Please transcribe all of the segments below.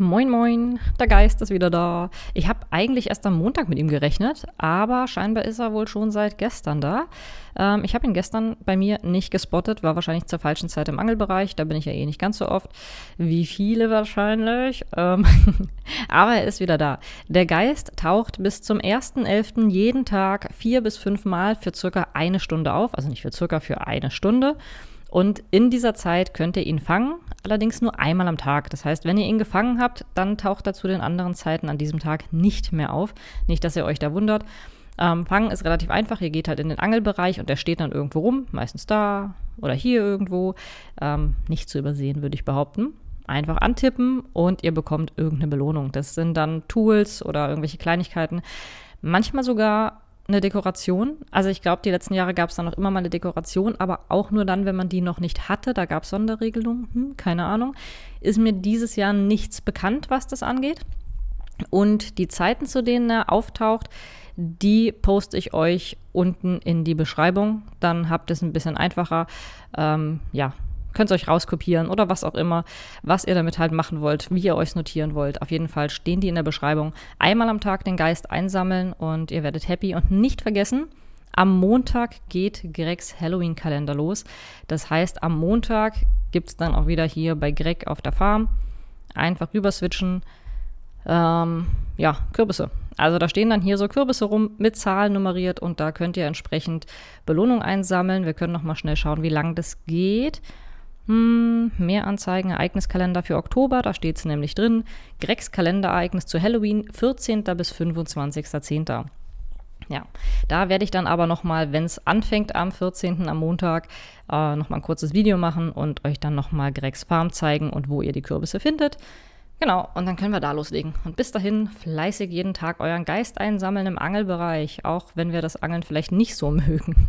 Moin, moin, der Geist ist wieder da. Ich habe eigentlich erst am Montag mit ihm gerechnet, aber scheinbar ist er wohl schon seit gestern da. Ähm, ich habe ihn gestern bei mir nicht gespottet, war wahrscheinlich zur falschen Zeit im Angelbereich, da bin ich ja eh nicht ganz so oft, wie viele wahrscheinlich. Ähm aber er ist wieder da. Der Geist taucht bis zum 1.11. jeden Tag vier bis fünf Mal für circa eine Stunde auf, also nicht für circa, für eine Stunde. Und in dieser Zeit könnt ihr ihn fangen, allerdings nur einmal am Tag. Das heißt, wenn ihr ihn gefangen habt, dann taucht er zu den anderen Zeiten an diesem Tag nicht mehr auf. Nicht, dass ihr euch da wundert. Ähm, fangen ist relativ einfach. Ihr geht halt in den Angelbereich und der steht dann irgendwo rum, meistens da oder hier irgendwo. Ähm, nicht zu übersehen, würde ich behaupten. Einfach antippen und ihr bekommt irgendeine Belohnung. Das sind dann Tools oder irgendwelche Kleinigkeiten. Manchmal sogar eine Dekoration. Also ich glaube, die letzten Jahre gab es dann noch immer mal eine Dekoration, aber auch nur dann, wenn man die noch nicht hatte. Da gab es Sonderregelungen, hm, keine Ahnung. Ist mir dieses Jahr nichts bekannt, was das angeht. Und die Zeiten, zu denen er auftaucht, die poste ich euch unten in die Beschreibung. Dann habt ihr es ein bisschen einfacher. Ähm, ja, könnt es euch rauskopieren oder was auch immer, was ihr damit halt machen wollt, wie ihr euch notieren wollt. Auf jeden Fall stehen die in der Beschreibung. Einmal am Tag den Geist einsammeln und ihr werdet happy. Und nicht vergessen, am Montag geht Gregs Halloween-Kalender los. Das heißt, am Montag gibt es dann auch wieder hier bei Greg auf der Farm. Einfach rüber switchen. Ähm, ja, Kürbisse. Also da stehen dann hier so Kürbisse rum mit Zahlen nummeriert und da könnt ihr entsprechend Belohnung einsammeln. Wir können nochmal schnell schauen, wie lang das geht. Hm, mehr Anzeigen, Ereigniskalender für Oktober, da steht es nämlich drin. Gregs Kalenderereignis zu Halloween, 14. bis 25.10. Ja, da werde ich dann aber nochmal, wenn es anfängt am 14. am Montag, äh, nochmal ein kurzes Video machen und euch dann nochmal Gregs Farm zeigen und wo ihr die Kürbisse findet. Genau, und dann können wir da loslegen. Und bis dahin fleißig jeden Tag euren Geist einsammeln im Angelbereich, auch wenn wir das Angeln vielleicht nicht so mögen.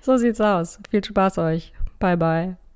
so sieht's aus. Viel Spaß euch. Bye bye.